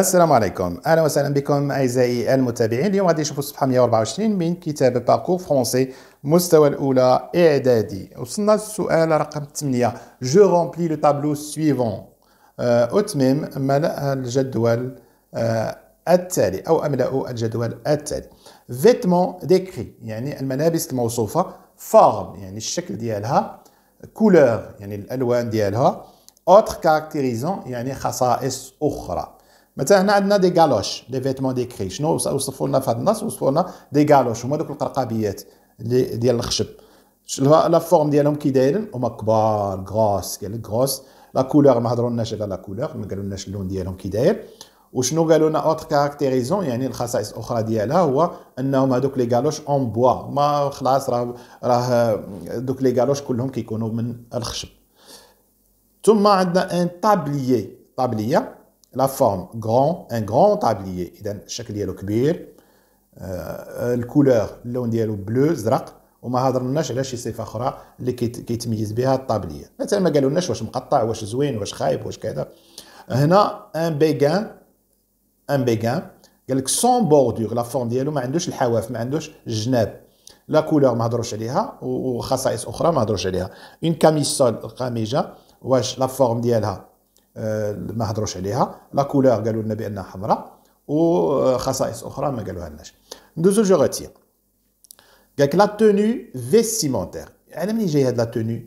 السلام عليكم اهلا وسهلا بكم اعزائي المتابعين اليوم غادي نشوفوا الصفحه 124 من كتاب باركور فرونسي مستوى الاولى اعدادي وصلنا للسؤال رقم 8 جو رومبلي لو تابلو سويفون اتمم ملأ الجدول آه، التالي او املا الجدول التالي فيتمون ديكري يعني الملابس الموصوفه فارم يعني الشكل ديالها كولور يعني الالوان ديالها اوتر كاركتيريزون يعني خصائص اخرى مثلا هنا عندنا دي غالوش لي فيتمون دي كري شنو وصفوا لنا في هذا النص وصفوا لنا دي غالوش هما دوك القرقابيات ديال الخشب لا فورم ديالهم كي دايرين هما كبار غروس قال لك غروس لا كولور ما هضرولناش على لا كولور ما قالولناش اللون ديالهم كي داير وشنو قالوا لنا اوتر كاركتيريزون يعني الخصائص الاخرى ديالها هو انهم هذوك لي غالوش اون بوا ما خلاص راه راه دوك لي غالوش كلهم كيكونوا من الخشب ثم عندنا ان طابليي طابليه لا فورم غران ان غران طابليي اذا الشكل ديالو كبير الكولور اللون ديالو بلو زرق وما هضرناش على شي صفه اخرى اللي كيتميز بها الطابليه مثلا ما قالولناش واش مقطع واش زوين واش خايب واش كذا هنا ان بيغان ان بيغان قال لك سون بوردور لا فورم ديالو ما عندوش الحواف ما عندوش الجناب لا كولور ما هضروش عليها وخصائص اخرى ما هضروش عليها اون كاميسول القميجه واش لا فورم ديالها آه، ما هضروش عليها لا كولور قالوا لنا بانها حمراء وخصائص اخرى ما قالوها لناش ندوزو جغوتيا قالك لا توني فيستيمونتير على منين جاي هاد لا توني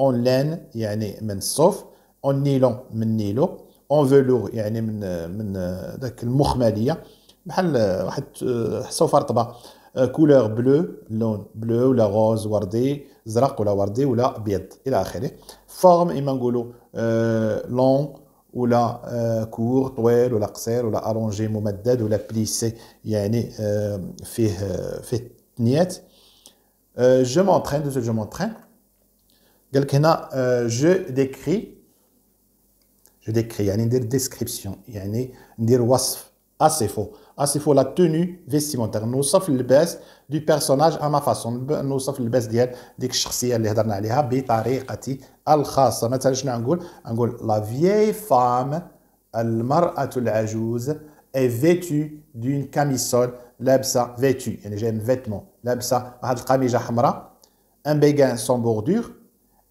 اون لان يعني من الصوف اون نيلون من نيلو اون فيلور يعني من من داك المخمليه بحال واحد حسوا فرطبه كولور بلو لون بلو ولا غوز وردي زرق ولا وردي ولا ابيض الى اخره فورم اما نقولوا لون ولا كور طويل ولا قصير ولا الونجي ممدد ولا بليسي يعني فيه فيه تنيات جو مونترين دو جو مونترين Euh, je décris, je décris, il y a une description, il y a une description, assez faux, assez faux, la tenue vestimentaire, nous sauf le baisse du personnage à ma façon, nous sauf le d'elle, des les dernières, maintenant je vais pas dire la vieille femme, al-mar est vêtue d'une camisole, l'absa vêtue, j'ai un vêtement, l'absa, un béguin sans bordure,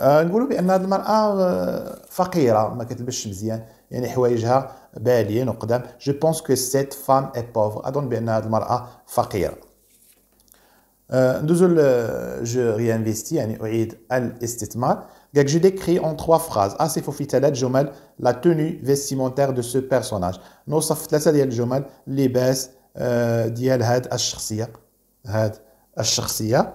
نقولوا بان هذه المراه فقيره ما كتلبسش مزيان يعني حوايجها باليين وقدام جو بونس كو سيت فام اي بوفر اظن بان هذه المراه فقيره ندوزو جو ريانفيستي يعني اعيد الاستثمار Donc je décris en trois phrases. Ah, فو في ثلاث جمل لا tenue vestimentaire دو سو بيرسوناج نوصف ثلاثه ديال الجمل لباس ديال هاد الشخصيه هاد الشخصيه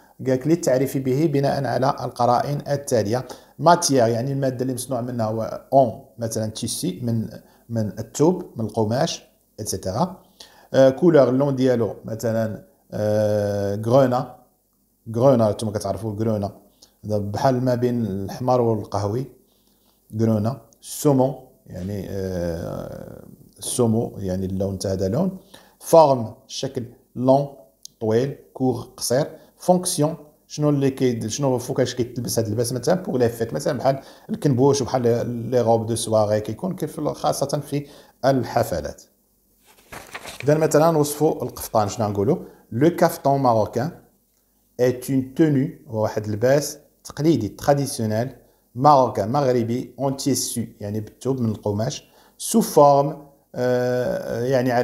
قالك للتعريف به بناء على القرائن التاليه ماتيير يعني الماده اللي مصنوع منها هو اون مثلا تيسي من من الثوب من القماش اتسيتيرا كولور اللون ديالو مثلا غرونا آه، غرونا انتم كتعرفوا غرونا بحال ما بين الاحمر والقهوي غرونا سومون يعني سومو آه، يعني اللون تاع هذا لون فورم شكل لون طويل كور قصير fonction, sinon les que, sinon vous focusquez le les de par exemple pour le kenboche les robes de soirée qui sont maintenant nous le kiftan le Kaftan marocain est une tenue ou traditionnel marocain, sous forme, de à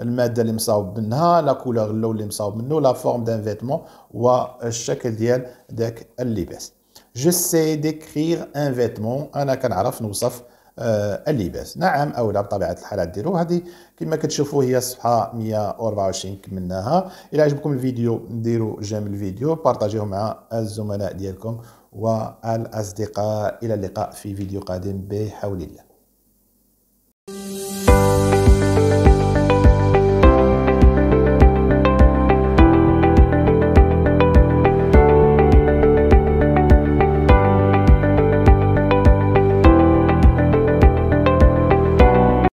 الماده اللي مصاوب منها لا كولور اللون اللي مصاوب منه لا فورم دان فيتمون والشكل ديال داك اللباس جو سي ديكريغ ان فيتمون انا كنعرف نوصف آه اللباس نعم او لا بطبيعه الحال غديرو هذه كما كتشوفوا هي الصفحه 124 كملناها الى عجبكم الفيديو ديروا جيم الفيديو بارطاجيوه مع الزملاء ديالكم والاصدقاء الى اللقاء في فيديو قادم بحول الله